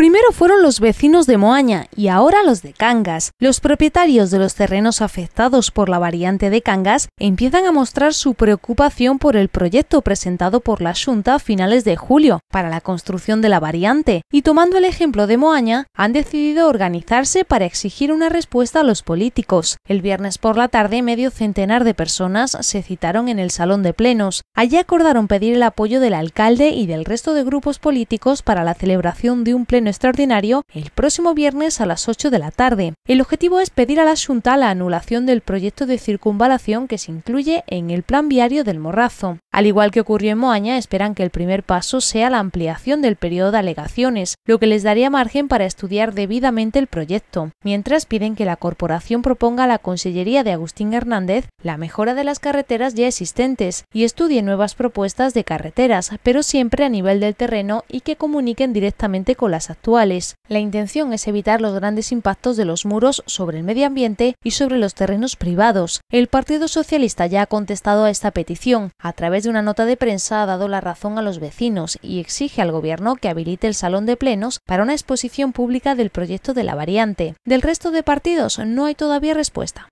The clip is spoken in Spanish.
Primero fueron los vecinos de Moaña y ahora los de Cangas. Los propietarios de los terrenos afectados por la variante de Cangas empiezan a mostrar su preocupación por el proyecto presentado por la Junta a finales de julio para la construcción de la variante y tomando el ejemplo de Moaña han decidido organizarse para exigir una respuesta a los políticos. El viernes por la tarde medio centenar de personas se citaron en el salón de plenos. Allí acordaron pedir el apoyo del alcalde y del resto de grupos políticos para la celebración de un pleno extraordinario el próximo viernes a las 8 de la tarde. El objetivo es pedir a la Junta la anulación del proyecto de circunvalación que se incluye en el plan viario del Morrazo. Al igual que ocurrió en Moaña, esperan que el primer paso sea la ampliación del periodo de alegaciones, lo que les daría margen para estudiar debidamente el proyecto, mientras piden que la corporación proponga a la Consellería de Agustín Hernández la mejora de las carreteras ya existentes y estudie nuevas propuestas de carreteras, pero siempre a nivel del terreno y que comuniquen directamente con las actuales. La intención es evitar los grandes impactos de los muros sobre el medio ambiente y sobre los terrenos privados. El Partido Socialista ya ha contestado a esta petición. A través de una nota de prensa ha dado la razón a los vecinos y exige al Gobierno que habilite el salón de plenos para una exposición pública del proyecto de la variante. Del resto de partidos no hay todavía respuesta.